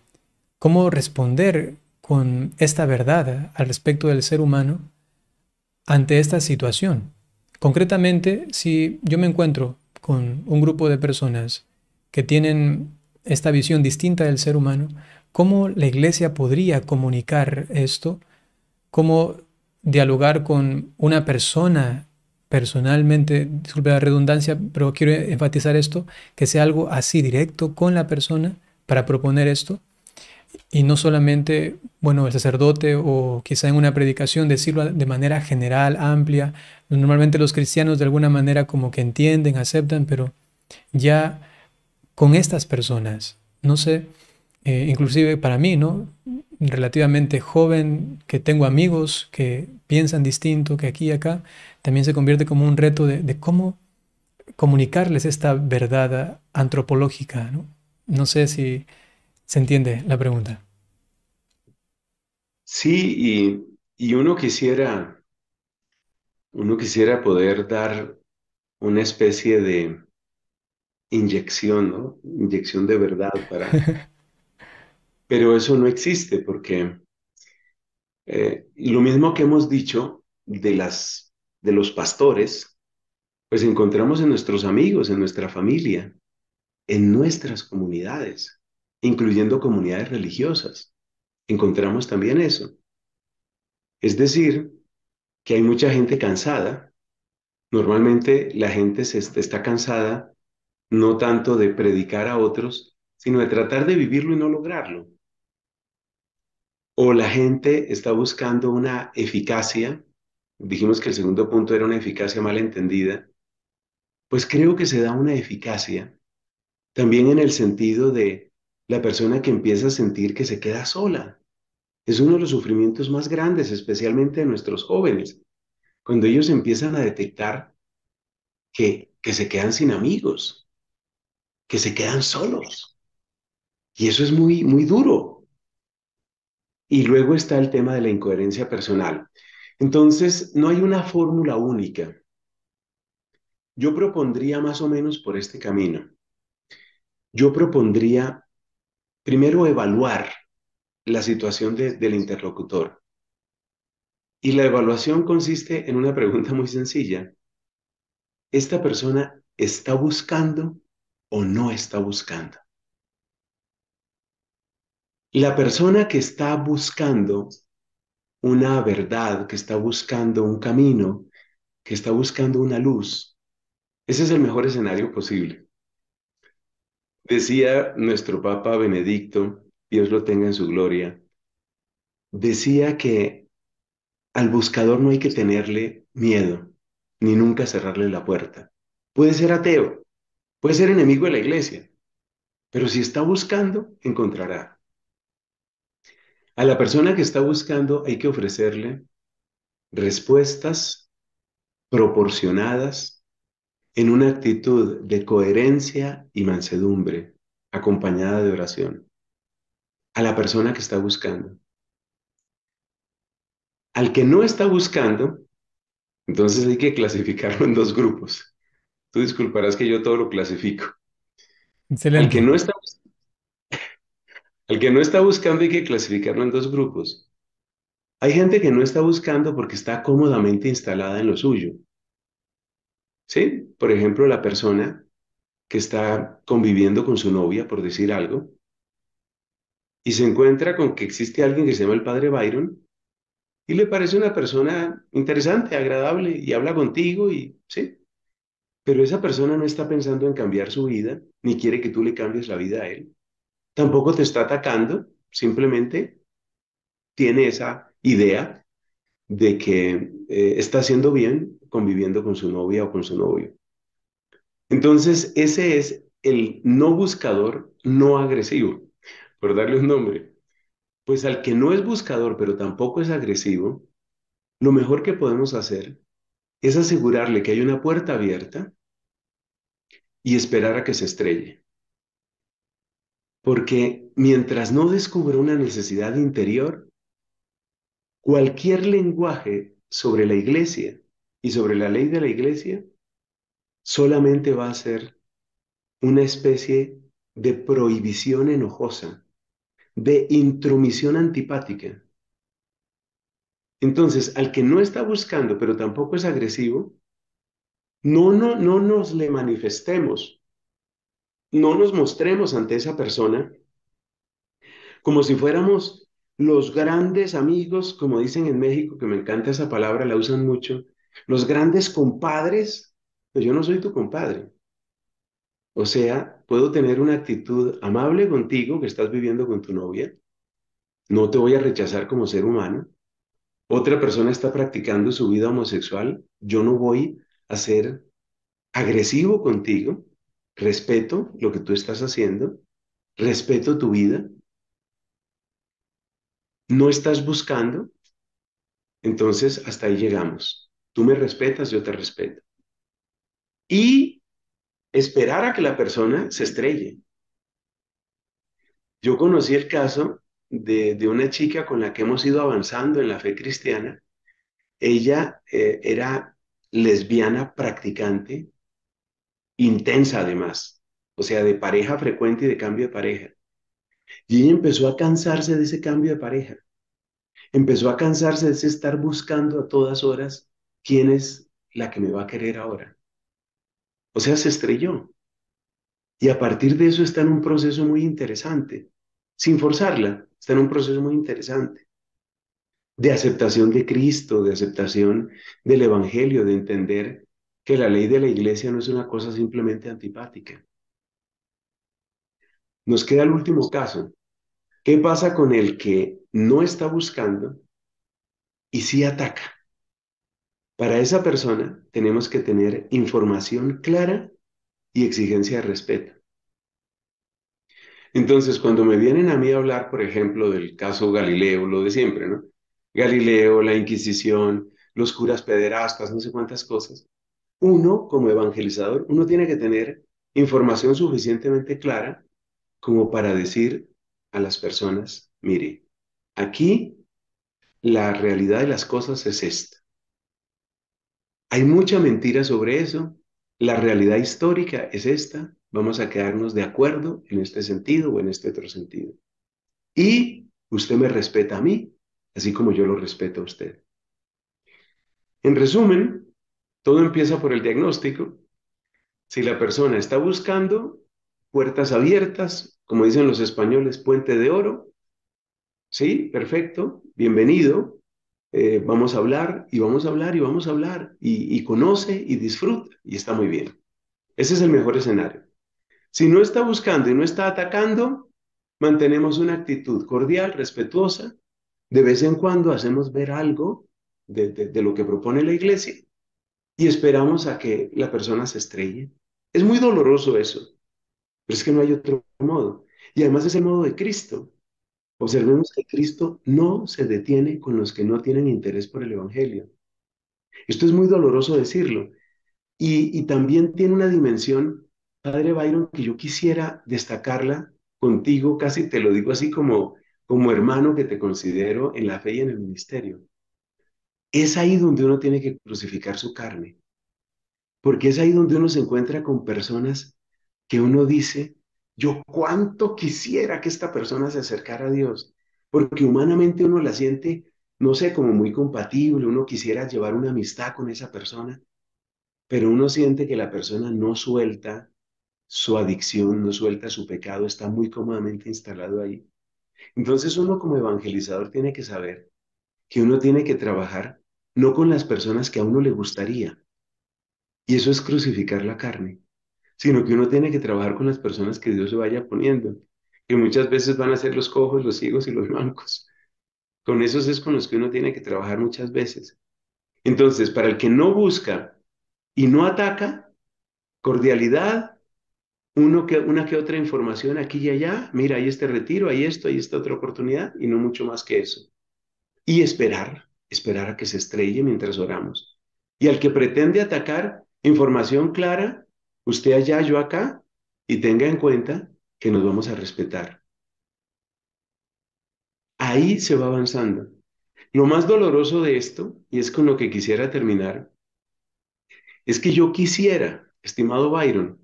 cómo responder con esta verdad al respecto del ser humano ante esta situación. Concretamente, si yo me encuentro con un grupo de personas que tienen esta visión distinta del ser humano, ¿cómo la iglesia podría comunicar esto? ¿Cómo dialogar con una persona personalmente, disculpe la redundancia, pero quiero enfatizar esto, que sea algo así directo con la persona para proponer esto? y no solamente, bueno, el sacerdote o quizá en una predicación decirlo de manera general, amplia. Normalmente los cristianos de alguna manera como que entienden, aceptan, pero ya con estas personas, no sé, eh, inclusive para mí, ¿no? Relativamente joven, que tengo amigos que piensan distinto, que aquí y acá, también se convierte como un reto de, de cómo comunicarles esta verdad antropológica, ¿no? No sé si ¿Se entiende la pregunta? Sí, y, uno quisiera, uno quisiera poder dar una especie de inyección, ¿no? Inyección de verdad para... Pero eso no existe porque eh, lo mismo que hemos dicho de, las, de los pastores, pues encontramos en nuestros amigos, en nuestra familia, en nuestras comunidades incluyendo comunidades religiosas. Encontramos también eso. Es decir, que hay mucha gente cansada. Normalmente la gente se está cansada no tanto de predicar a otros, sino de tratar de vivirlo y no lograrlo. O la gente está buscando una eficacia. Dijimos que el segundo punto era una eficacia mal entendida. Pues creo que se da una eficacia también en el sentido de la persona que empieza a sentir que se queda sola. Es uno de los sufrimientos más grandes, especialmente de nuestros jóvenes, cuando ellos empiezan a detectar que, que se quedan sin amigos, que se quedan solos. Y eso es muy, muy duro. Y luego está el tema de la incoherencia personal. Entonces, no hay una fórmula única. Yo propondría más o menos por este camino. Yo propondría Primero, evaluar la situación del interlocutor. Y la evaluación consiste en una pregunta muy sencilla. ¿Esta persona está buscando o no está buscando? La persona que está buscando una verdad, que está buscando un camino, que está buscando una luz, ese es el mejor escenario posible. Decía nuestro Papa Benedicto, Dios lo tenga en su gloria, decía que al buscador no hay que tenerle miedo, ni nunca cerrarle la puerta. Puede ser ateo, puede ser enemigo de la iglesia, pero si está buscando, encontrará. A la persona que está buscando hay que ofrecerle respuestas proporcionadas en una actitud de coherencia y mansedumbre, acompañada de oración, a la persona que está buscando. Al que no está buscando, entonces hay que clasificarlo en dos grupos. Tú disculparás que yo todo lo clasifico. que no está, al que no está buscando hay que clasificarlo en dos grupos. Hay gente que no está buscando porque está cómodamente instalada en lo suyo ¿Sí? Por ejemplo, la persona que está conviviendo con su novia, por decir algo, y se encuentra con que existe alguien que se llama el padre Byron, y le parece una persona interesante, agradable, y habla contigo, y sí. Pero esa persona no está pensando en cambiar su vida, ni quiere que tú le cambies la vida a él. Tampoco te está atacando, simplemente tiene esa idea de que eh, está haciendo bien conviviendo con su novia o con su novio. Entonces, ese es el no buscador, no agresivo, por darle un nombre. Pues al que no es buscador, pero tampoco es agresivo, lo mejor que podemos hacer es asegurarle que hay una puerta abierta y esperar a que se estrelle. Porque mientras no descubra una necesidad interior, cualquier lenguaje sobre la iglesia y sobre la ley de la iglesia, solamente va a ser una especie de prohibición enojosa, de intromisión antipática. Entonces, al que no está buscando, pero tampoco es agresivo, no, no, no nos le manifestemos, no nos mostremos ante esa persona como si fuéramos los grandes amigos, como dicen en México, que me encanta esa palabra, la usan mucho, los grandes compadres, pues yo no soy tu compadre. O sea, puedo tener una actitud amable contigo que estás viviendo con tu novia. No te voy a rechazar como ser humano. Otra persona está practicando su vida homosexual. Yo no voy a ser agresivo contigo. Respeto lo que tú estás haciendo. Respeto tu vida. No estás buscando. Entonces, hasta ahí llegamos. Tú me respetas, yo te respeto. Y esperar a que la persona se estrelle. Yo conocí el caso de, una chica con la que hemos ido avanzando en la fe cristiana. Ella eh, era lesbiana practicante, intensa además, o sea, de pareja frecuente y de cambio de pareja. Y ella empezó a cansarse de ese cambio de pareja. Empezó a cansarse de ese estar buscando a todas horas ¿quién es la que me va a querer ahora? O sea, se estrelló. Y a partir de eso está en un proceso muy interesante, sin forzarla, está en un proceso muy interesante de aceptación de Cristo, de aceptación del Evangelio, de entender que la ley de la iglesia no es una cosa simplemente antipática. Nos queda el último caso. ¿Qué pasa con el que no está buscando y sí ataca? Para esa persona tenemos que tener información clara y exigencia de respeto. Entonces, cuando me vienen a mí a hablar, por ejemplo, del caso Galileo, lo de siempre, ¿no? Galileo, la Inquisición, los curas pederastas, no sé cuántas cosas, uno como evangelizador, uno tiene que tener información suficientemente clara como para decir a las personas, mire, aquí la realidad de las cosas es esta. Hay mucha mentira sobre eso. La realidad histórica es esta. Vamos a quedarnos de acuerdo en este sentido o en este otro sentido. Y usted me respeta a mí, así como yo lo respeto a usted. En resumen, todo empieza por el diagnóstico. Si la persona está buscando puertas abiertas, como dicen los españoles, puente de oro, sí, perfecto, bienvenido, eh, vamos a hablar y vamos a hablar y vamos a hablar y, conoce y disfruta y está muy bien. Ese es el mejor escenario. Si no está buscando y no está atacando, mantenemos una actitud cordial, respetuosa. De vez en cuando hacemos ver algo de, de, lo que propone la iglesia y esperamos a que la persona se estrelle. Es muy doloroso eso, pero es que no hay otro modo. Y además es el modo de Cristo. Observemos pues, que Cristo no se detiene con los que no tienen interés por el Evangelio. Esto es muy doloroso decirlo. Y, también tiene una dimensión, Padre Byron, que yo quisiera destacarla contigo, casi te lo digo así como, como hermano que te considero en la fe y en el ministerio. Es ahí donde uno tiene que crucificar su carne, porque es ahí donde uno se encuentra con personas que uno dice, yo cuánto quisiera que esta persona se acercara a Dios, porque humanamente uno la siente, no sé, como muy compatible, uno quisiera llevar una amistad con esa persona, pero uno siente que la persona no suelta su adicción, no suelta su pecado, está muy cómodamente instalado ahí. Entonces uno como evangelizador tiene que saber que uno tiene que trabajar no con las personas que a uno le gustaría, y eso es crucificar la carne, sino que uno tiene que trabajar con las personas que Dios se vaya poniendo, que muchas veces van a ser los cojos, los ciegos y los blancos. Con esos es con los que uno tiene que trabajar muchas veces. Entonces, para el que no busca y no ataca, cordialidad, uno que, una que otra información aquí y allá, mira, hay este retiro, hay esto, hay esta otra oportunidad, y no mucho más que eso. Y esperar, esperar a que se estrelle mientras oramos. Y al que pretende atacar, información clara, usted allá, yo acá, y tenga en cuenta que nos vamos a respetar. Ahí se va avanzando. Lo más doloroso de esto, y es con lo que quisiera terminar, es que yo quisiera, estimado Byron,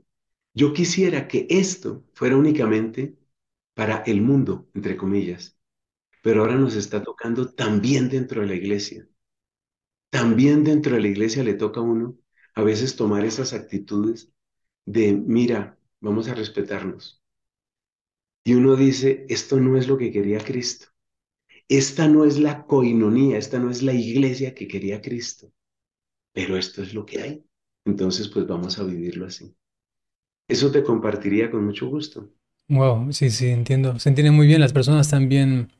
yo quisiera que esto fuera únicamente para el mundo, entre comillas, pero ahora nos está tocando también dentro de la iglesia. También dentro de la iglesia le toca a uno a veces tomar esas actitudes de, mira, vamos a respetarnos. Y uno dice, esto no es lo que quería Cristo. Esta no es la coinonía, esta no es la iglesia que quería Cristo. Pero esto es lo que hay. Entonces, pues vamos a vivirlo así. Eso te compartiría con mucho gusto. Wow, sí, sí, entiendo. Se entiende muy bien. Las personas también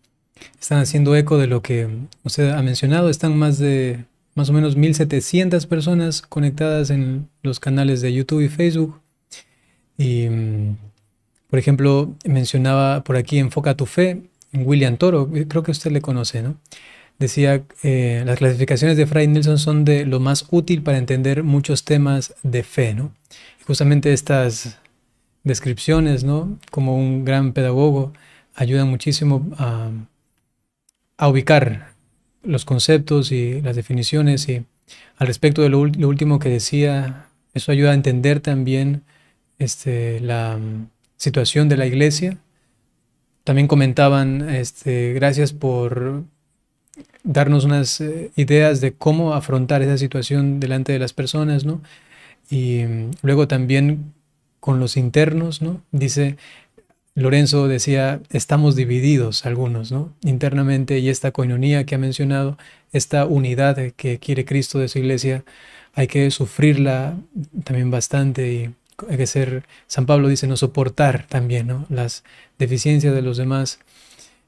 están haciendo eco de lo que usted ha mencionado. Están más de más o menos 1.700 personas conectadas en los canales de YouTube y Facebook. Y, mm, por ejemplo, mencionaba por aquí Enfoca tu Fe, William Toro, creo que usted le conoce, ¿no? Decía, eh, las clasificaciones de Fray Nelson son de lo más útil para entender muchos temas de fe, ¿no? justamente estas descripciones, ¿no? Como un gran pedagogo, ayudan muchísimo a, a ubicar los conceptos y las definiciones. Y al respecto de lo, último que decía, eso ayuda a entender también este, la mm, situación de la iglesia. También comentaban, este, gracias por darnos unas eh, ideas de cómo afrontar esa situación delante de las personas, ¿no? Y mm, luego también con los internos, ¿no? Dice, Lorenzo decía, estamos divididos algunos, ¿no? Internamente y esta coinonía que ha mencionado, esta unidad que quiere Cristo de su iglesia, hay que sufrirla también bastante y hay que ser, San Pablo dice, no soportar también, ¿no? Las deficiencias de los demás.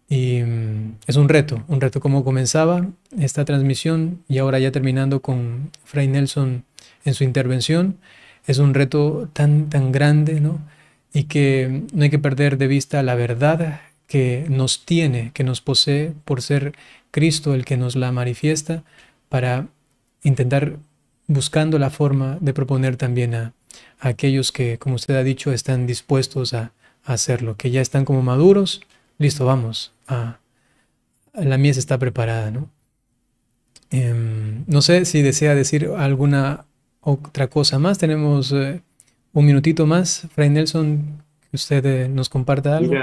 Y mm, es un reto, un reto como comenzaba esta transmisión y ahora ya terminando con Fray Nelson en su intervención, es un reto tan, tan grande, ¿no? y que no hay que perder de vista la verdad que nos tiene, que nos posee por ser Cristo el que nos la manifiesta para intentar buscando la forma de proponer también a, aquellos que, como usted ha dicho, están dispuestos a, hacerlo, que ya están como maduros, listo, vamos, a, la mies está preparada, ¿no? Em, no sé si desea decir alguna otra cosa más, tenemos... Eh, un minutito más, Fray Nelson, que usted eh, nos comparta algo.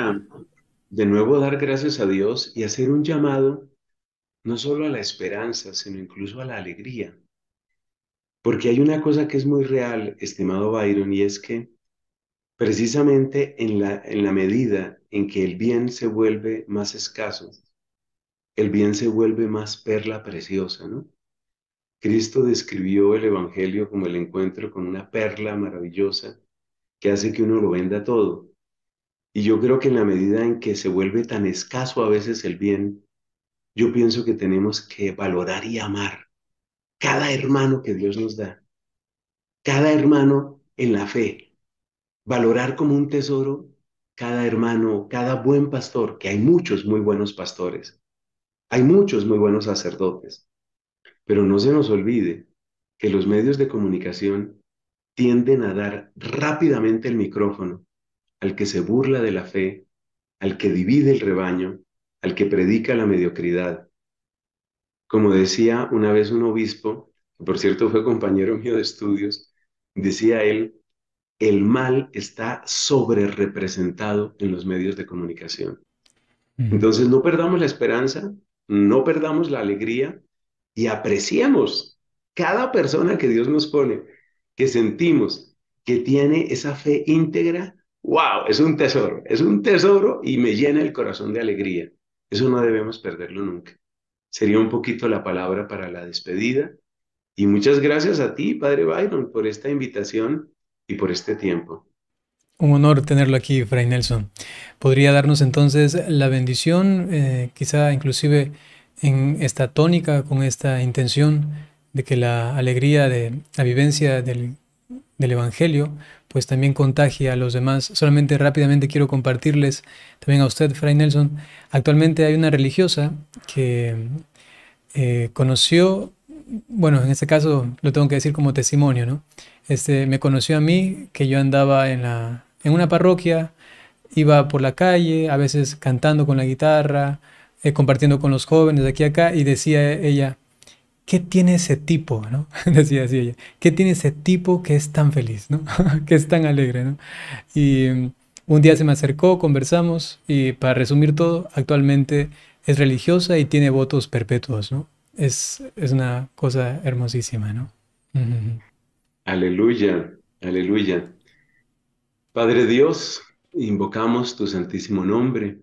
de nuevo dar gracias a Dios y hacer un llamado no solo a la esperanza, sino incluso a la alegría. Porque hay una cosa que es muy real, estimado Byron, y es que precisamente en la, en la medida en que el bien se vuelve más escaso, el bien se vuelve más perla preciosa, ¿no? Cristo describió el Evangelio como el encuentro con una perla maravillosa que hace que uno lo venda todo. Y yo creo que en la medida en que se vuelve tan escaso a veces el bien, yo pienso que tenemos que valorar y amar cada hermano que Dios nos da, cada hermano en la fe, valorar como un tesoro cada hermano, cada buen pastor, que hay muchos muy buenos pastores, hay muchos muy buenos sacerdotes, pero no se nos olvide que los medios de comunicación tienden a dar rápidamente el micrófono al que se burla de la fe, al que divide el rebaño, al que predica la mediocridad. Como decía una vez un obispo, que por cierto fue compañero mío de estudios, decía él, el mal está sobre representado en los medios de comunicación. Entonces no perdamos la esperanza, no perdamos la alegría, y apreciemos cada persona que Dios nos pone, que sentimos que tiene esa fe íntegra, wow, es un tesoro, es un tesoro y me llena el corazón de alegría. Eso no debemos perderlo nunca. Sería un poquito la palabra para la despedida. Y muchas gracias a ti, Padre Byron, por esta invitación y por este tiempo. Un honor tenerlo aquí, Fray Nelson. ¿Podría darnos entonces la bendición, eh, quizá inclusive en esta tónica, con esta intención de que la alegría de la vivencia del, Evangelio, pues también contagia a los demás. Solamente rápidamente quiero compartirles también a usted, Fray Nelson. Actualmente hay una religiosa que eh, conoció, bueno, en este caso lo tengo que decir como testimonio, ¿no? Este, me conoció a mí, que yo andaba en, la, en una parroquia, iba por la calle, a veces cantando con la guitarra, eh, compartiendo con los jóvenes de aquí acá, y decía ella, ¿qué tiene ese tipo? ¿no? decía así ella, ¿qué tiene ese tipo que es tan feliz, ¿no? que es tan alegre? Y mm, un día se me acercó, conversamos, y para resumir todo, actualmente es religiosa y tiene votos perpetuos, ¿no? Es, es una cosa hermosísima, ¿no? Aleluya, aleluya. Padre Dios, invocamos tu santísimo nombre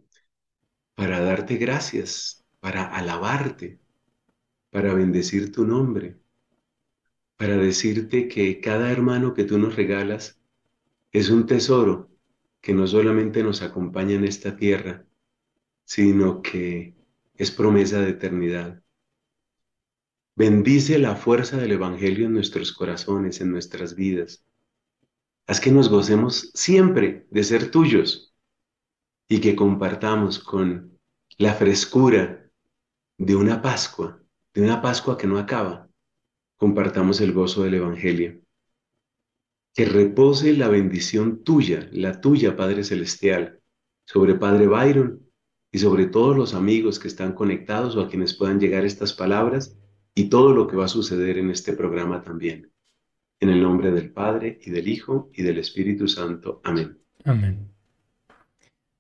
para darte gracias, para alabarte, para bendecir tu nombre, para decirte que cada hermano que tú nos regalas es un tesoro que no solamente nos acompaña en esta tierra, sino que es promesa de eternidad. Bendice la fuerza del Evangelio en nuestros corazones, en nuestras vidas. Haz que nos gocemos siempre de ser tuyos y que compartamos con la frescura de una Pascua, de una Pascua que no acaba. Compartamos el gozo del Evangelio. Que repose la bendición tuya, la tuya, Padre Celestial, sobre Padre Byron y sobre todos los amigos que están conectados o a quienes puedan llegar estas palabras y todo lo que va a suceder en este programa también. En el nombre del Padre y del Hijo y del Espíritu Santo. Amén. Amén.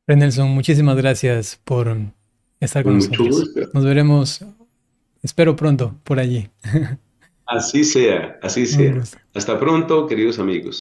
Renelson, muchísimas gracias por Está con, nosotros. Nos veremos, espero pronto, por allí. Así sea, así sea. Hasta pronto, queridos amigos.